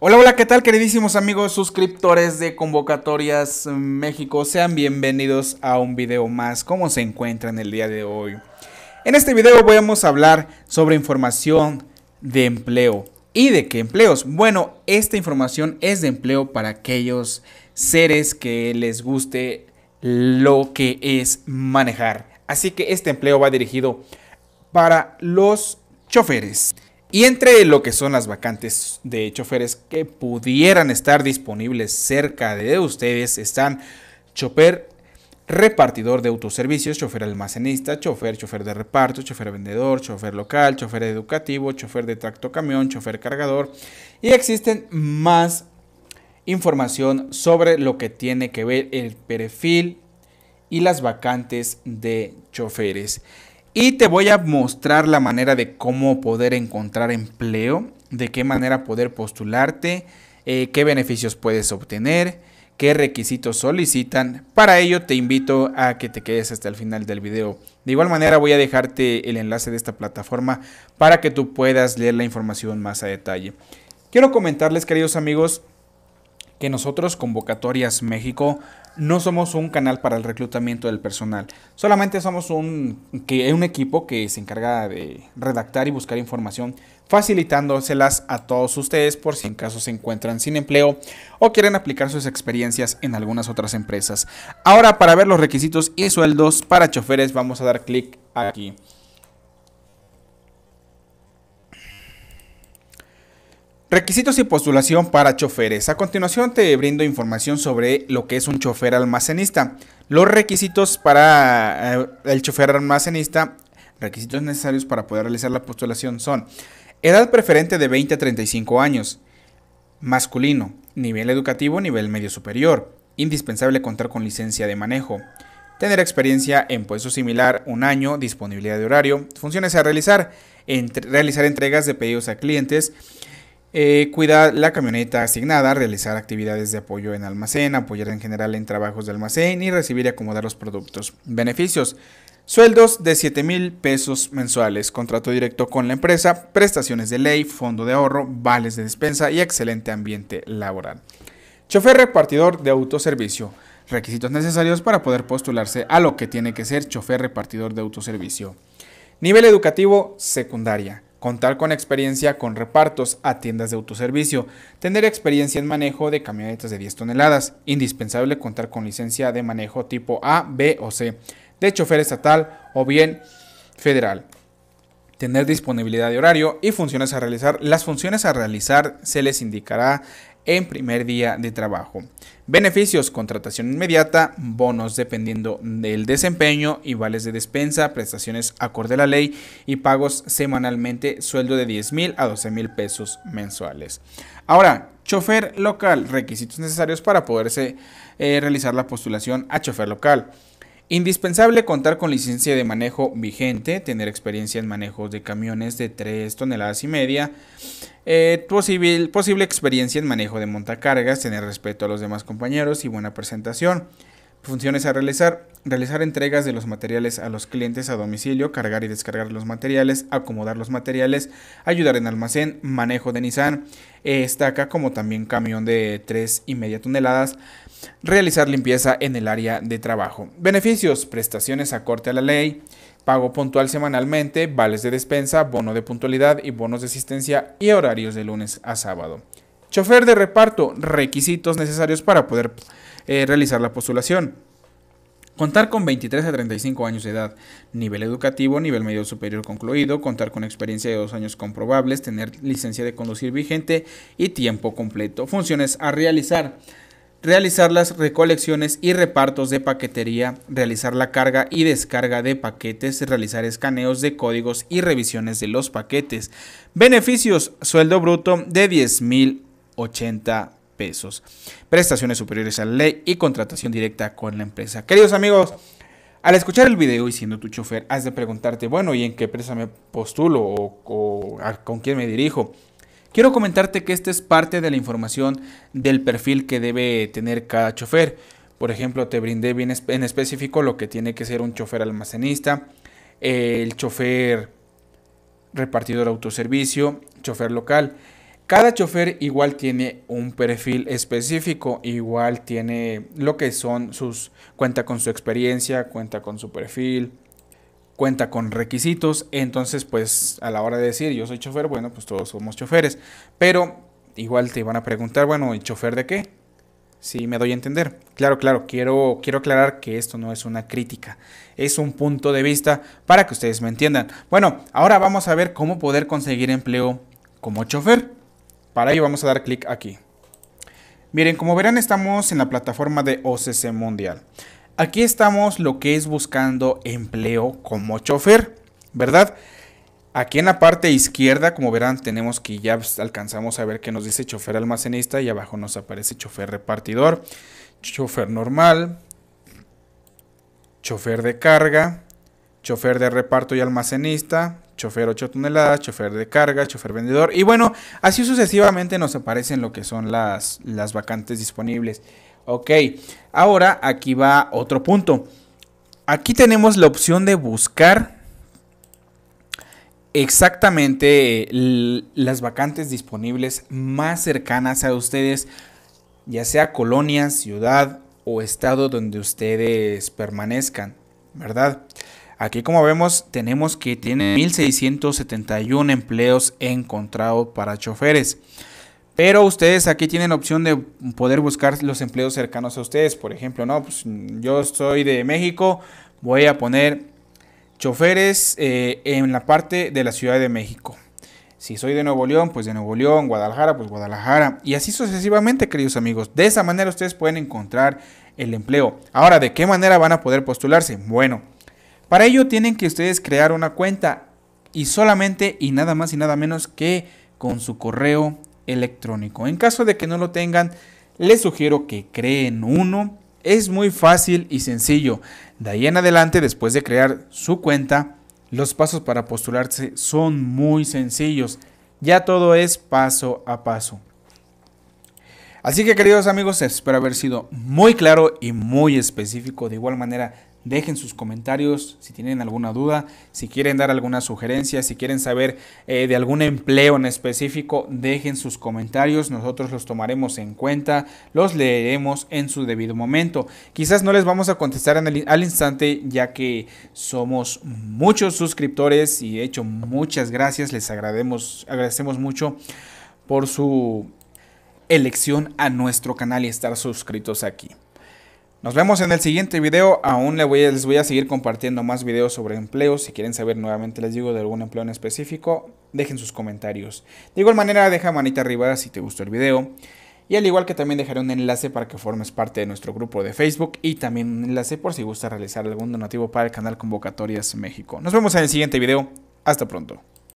Hola, hola, ¿qué tal queridísimos amigos suscriptores de Convocatorias México? Sean bienvenidos a un video más. ¿Cómo se encuentran el día de hoy? En este video vamos a hablar sobre información de empleo. ¿Y de qué empleos? Bueno, esta información es de empleo para aquellos seres que les guste lo que es manejar. Así que este empleo va dirigido para los choferes. Y entre lo que son las vacantes de choferes que pudieran estar disponibles cerca de ustedes están chofer repartidor de autoservicios, chofer almacenista, chofer, chofer de reparto, chofer vendedor, chofer local, chofer educativo, chofer de tracto camión, chofer cargador. Y existen más información sobre lo que tiene que ver el perfil y las vacantes de choferes. Y te voy a mostrar la manera de cómo poder encontrar empleo, de qué manera poder postularte, eh, qué beneficios puedes obtener, qué requisitos solicitan. Para ello te invito a que te quedes hasta el final del video. De igual manera voy a dejarte el enlace de esta plataforma para que tú puedas leer la información más a detalle. Quiero comentarles, queridos amigos, que nosotros, Convocatorias México, no somos un canal para el reclutamiento del personal. Solamente somos un, que, un equipo que se encarga de redactar y buscar información, facilitándoselas a todos ustedes por si en caso se encuentran sin empleo o quieren aplicar sus experiencias en algunas otras empresas. Ahora, para ver los requisitos y sueldos para choferes, vamos a dar clic aquí. Requisitos y postulación para choferes. A continuación te brindo información sobre lo que es un chofer almacenista. Los requisitos para eh, el chofer almacenista, requisitos necesarios para poder realizar la postulación son edad preferente de 20 a 35 años, masculino, nivel educativo, nivel medio superior, indispensable contar con licencia de manejo, tener experiencia en puesto similar, un año, disponibilidad de horario, funciones a realizar, realizar entregas de pedidos a clientes, eh, cuidar la camioneta asignada, realizar actividades de apoyo en almacén, apoyar en general en trabajos de almacén y recibir y acomodar los productos. Beneficios. Sueldos de 7 mil pesos mensuales, contrato directo con la empresa, prestaciones de ley, fondo de ahorro, vales de despensa y excelente ambiente laboral. Chofer repartidor de autoservicio. Requisitos necesarios para poder postularse a lo que tiene que ser chofer repartidor de autoservicio. Nivel educativo secundaria. Contar con experiencia con repartos a tiendas de autoservicio. Tener experiencia en manejo de camionetas de 10 toneladas. Indispensable contar con licencia de manejo tipo A, B o C. De chofer estatal o bien federal. Tener disponibilidad de horario y funciones a realizar. Las funciones a realizar se les indicará en primer día de trabajo. Beneficios, contratación inmediata, bonos dependiendo del desempeño y vales de despensa, prestaciones acorde a la ley y pagos semanalmente, sueldo de 10 mil a 12 mil pesos mensuales. Ahora, chofer local, requisitos necesarios para poderse eh, realizar la postulación a chofer local. Indispensable contar con licencia de manejo vigente, tener experiencia en manejo de camiones de 3 toneladas y media, eh, posible experiencia en manejo de montacargas, tener respeto a los demás compañeros y buena presentación. Funciones a realizar. Realizar entregas de los materiales a los clientes a domicilio, cargar y descargar los materiales, acomodar los materiales, ayudar en almacén, manejo de Nissan, eh, estaca como también camión de tres y media toneladas, realizar limpieza en el área de trabajo. Beneficios, prestaciones acorde a la ley, pago puntual semanalmente, vales de despensa, bono de puntualidad y bonos de asistencia y horarios de lunes a sábado. Chofer de reparto, requisitos necesarios para poder eh, realizar la postulación. Contar con 23 a 35 años de edad, nivel educativo, nivel medio superior concluido, contar con experiencia de dos años comprobables, tener licencia de conducir vigente y tiempo completo. Funciones a realizar. Realizar las recolecciones y repartos de paquetería, realizar la carga y descarga de paquetes, realizar escaneos de códigos y revisiones de los paquetes. Beneficios, sueldo bruto de 10.080 pesos, prestaciones superiores a la ley y contratación directa con la empresa. Queridos amigos, al escuchar el video y siendo tu chofer, has de preguntarte, bueno, ¿y en qué empresa me postulo o, con quién me dirijo? Quiero comentarte que esta es parte de la información del perfil que debe tener cada chofer. Por ejemplo, te brindé bien en específico lo que tiene que ser un chofer almacenista, el chofer repartidor autoservicio, chofer local. Cada chofer igual tiene un perfil específico, igual tiene lo que son sus, cuenta con su experiencia, cuenta con su perfil, cuenta con requisitos, entonces pues a la hora de decir yo soy chofer, bueno pues todos somos choferes, pero igual te van a preguntar, bueno, ¿y chofer de qué? Si me doy a entender. Claro, claro, quiero, quiero aclarar que esto no es una crítica, es un punto de vista para que ustedes me entiendan. Bueno, ahora vamos a ver cómo poder conseguir empleo como chofer. Para ello vamos a dar clic aquí. Miren, como verán estamos en la plataforma de OCC Mundial. Aquí estamos lo que es buscando empleo como chofer, ¿verdad? Aquí en la parte izquierda, como verán, tenemos que ya alcanzamos a ver que nos dice chofer almacenista y abajo nos aparece chofer repartidor, chofer normal, chofer de carga, chofer de reparto y almacenista, chofer 8 toneladas, chofer de carga, chofer vendedor. Y bueno, así sucesivamente nos aparecen lo que son las, las vacantes disponibles. Ok, ahora aquí va otro punto. Aquí tenemos la opción de buscar exactamente eh, las vacantes disponibles más cercanas a ustedes, ya sea colonia, ciudad o estado donde ustedes permanezcan, ¿verdad? Aquí como vemos tenemos que tiene 1.671 empleos encontrados para choferes. Pero ustedes aquí tienen la opción de poder buscar los empleos cercanos a ustedes. Por ejemplo, no, pues, yo soy de México, voy a poner choferes eh, en la parte de la Ciudad de México. Si soy de Nuevo León, pues de Nuevo León, Guadalajara, pues Guadalajara. Y así sucesivamente, queridos amigos. De esa manera ustedes pueden encontrar el empleo. Ahora, ¿de qué manera van a poder postularse? Bueno. Para ello tienen que ustedes crear una cuenta y solamente y nada más y nada menos que con su correo electrónico. En caso de que no lo tengan, les sugiero que creen uno. Es muy fácil y sencillo. De ahí en adelante, después de crear su cuenta, los pasos para postularse son muy sencillos. Ya todo es paso a paso. Así que queridos amigos, espero haber sido muy claro y muy específico. De igual manera, Dejen sus comentarios si tienen alguna duda, si quieren dar alguna sugerencia, si quieren saber eh, de algún empleo en específico, dejen sus comentarios. Nosotros los tomaremos en cuenta, los leeremos en su debido momento. Quizás no les vamos a contestar al instante ya que somos muchos suscriptores y de hecho muchas gracias. Les agradecemos, agradecemos mucho por su elección a nuestro canal y estar suscritos aquí. Nos vemos en el siguiente video, aún les voy, a, les voy a seguir compartiendo más videos sobre empleo, si quieren saber nuevamente les digo de algún empleo en específico, dejen sus comentarios. De igual manera deja manita arriba si te gustó el video y al igual que también dejaré un enlace para que formes parte de nuestro grupo de Facebook y también un enlace por si gusta realizar algún donativo para el canal Convocatorias México. Nos vemos en el siguiente video, hasta pronto.